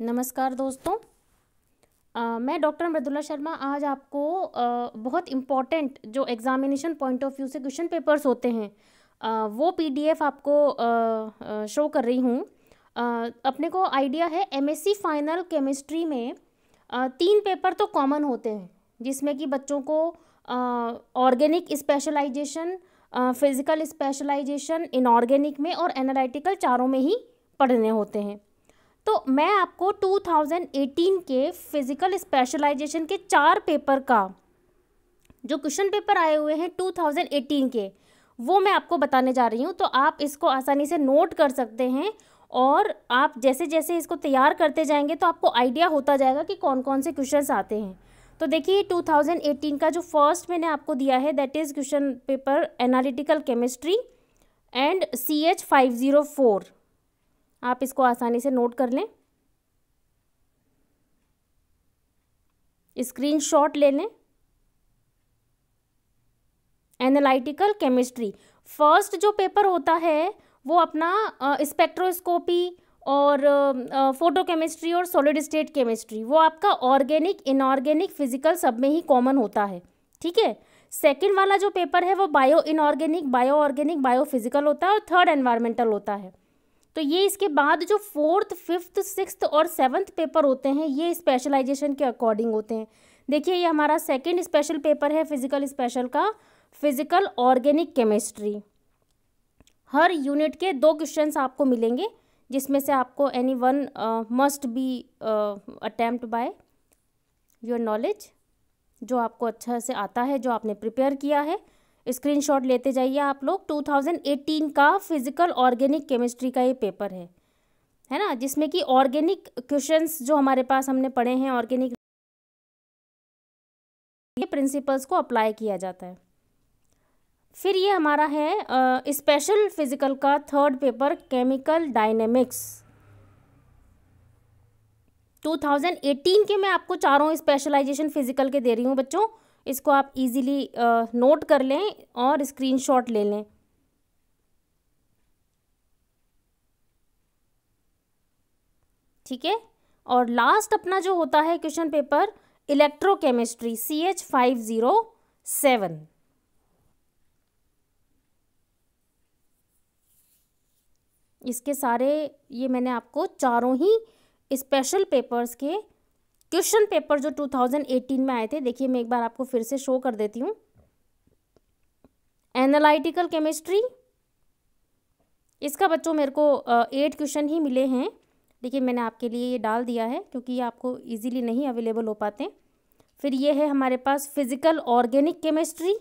नमस्कार दोस्तों आ, मैं डॉक्टर मृदुला शर्मा आज आपको आ, बहुत इम्पॉर्टेंट जो एग्ज़ामिनेशन पॉइंट ऑफ व्यू से क्वेश्चन पेपर्स होते हैं आ, वो पीडीएफ आपको आ, शो कर रही हूँ अपने को आइडिया है एमएससी फाइनल केमिस्ट्री में आ, तीन पेपर तो कॉमन होते हैं जिसमें कि बच्चों को organic specialization physical specialization inorganic में और एनालिटिकल चारों में ही पढ़ने होते हैं तो मैं आपको 2018 के फिजिकल स्पेशलाइजेशन के चार पेपर का जो क्वेश्चन पेपर आए हुए हैं 2018 के वो मैं आपको बताने जा रही हूँ तो आप इसको आसानी से नोट कर सकते हैं और आप जैसे जैसे इसको तैयार करते जाएंगे तो आपको आइडिया होता जाएगा कि कौन कौन से क्वेश्चंस आते हैं तो देखिए 2018 का जो फर्स्ट मैंने आपको दिया है that is question paper analytical chemistry and C H five zero four आप इसको आसानी से नोट कर लें स्क्रीनशॉट ले लें एनालिटिकल केमिस्ट्री फर्स्ट जो पेपर होता है वो अपना स्पेक्ट्रोस्कोपी और फोटो केमिस्ट्री और सॉलिड स्टेट केमिस्ट्री वो आपका ऑर्गेनिक इनऑर्गेनिक फिजिकल सब में ही कॉमन होता है ठीक है सेकेंड वाला जो पेपर है वो bio inorganic bio organic bio physical होता है और थर्ड एनवायरमेंटल होता है तो ये इसके बाद जो फोर्थ फिफ्थ सिक्स और सेवन्थ पेपर होते हैं ये स्पेशलाइजेशन के अकॉर्डिंग होते हैं देखिए ये हमारा सेकेंड स्पेशल पेपर है फिजिकल स्पेशल का फिजिकल ऑर्गेनिक केमिस्ट्री हर यूनिट के दो क्वेश्चन आपको मिलेंगे जिसमें से आपको any one must be attempt by your knowledge जो आपको अच्छा से आता है जो आपने प्रिपेयर किया है स्क्रीनशॉट लेते जाइए आप लोग 2018 का फिजिकल ऑर्गेनिक केमिस्ट्री का ये पेपर है है ना जिसमें कि ऑर्गेनिक क्वेश्चंस जो हमारे पास हमने पढ़े हैं ऑर्गेनिक ये प्रिंसिपल्स को अप्लाई किया जाता है फिर ये हमारा है स्पेशल फिजिकल का थर्ड पेपर केमिकल डायनेमिक्स 2018 के मैं आपको चारों स्पेशलाइजेशन फिजिकल के दे रही हूँ बच्चों इसको आप इजीली नोट कर लें और स्क्रीनशॉट ले लें ठीक है और लास्ट अपना जो होता है question paper electrochemistry C H five zero seven इसके सारे ये मैंने आपको चारों ही स्पेशल पेपर्स के क्वेश्चन पेपर जो 2018 में आए थे देखिए मैं एक बार आपको फिर से शो कर देती हूँ एनालिटिकल केमिस्ट्री इसका बच्चों मेरे को एट क्वेश्चन ही मिले हैं देखिए मैंने आपके लिए ये डाल दिया है क्योंकि ये आपको इजीली नहीं अवेलेबल हो पाते फिर ये है हमारे पास फिजिकल ऑर्गेनिक केमिस्ट्री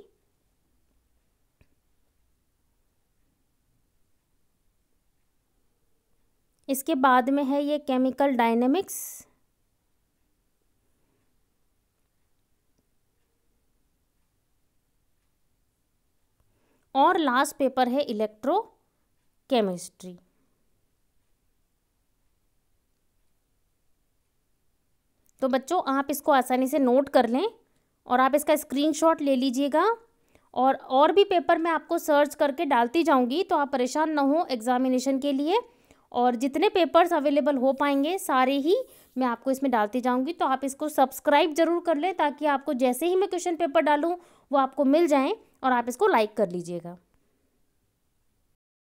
इसके बाद में है ये केमिकल डायनेमिक्स और लास्ट पेपर है इलेक्ट्रो केमिस्ट्री तो बच्चों आप इसको आसानी से नोट कर लें और आप इसका स्क्रीनशॉट ले लीजिएगा और और भी पेपर मैं आपको सर्च करके डालती जाऊंगी तो आप परेशान ना हो एग्ज़ामिनेशन के लिए और जितने पेपर्स अवेलेबल हो पाएंगे सारे ही मैं आपको इसमें डालती जाऊंगी तो आप इसको सब्सक्राइब जरूर कर लें ताकि आपको जैसे ही मैं क्वेश्चन पेपर डालूँ वो आपको मिल जाएँ और आप इसको लाइक कर लीजिएगा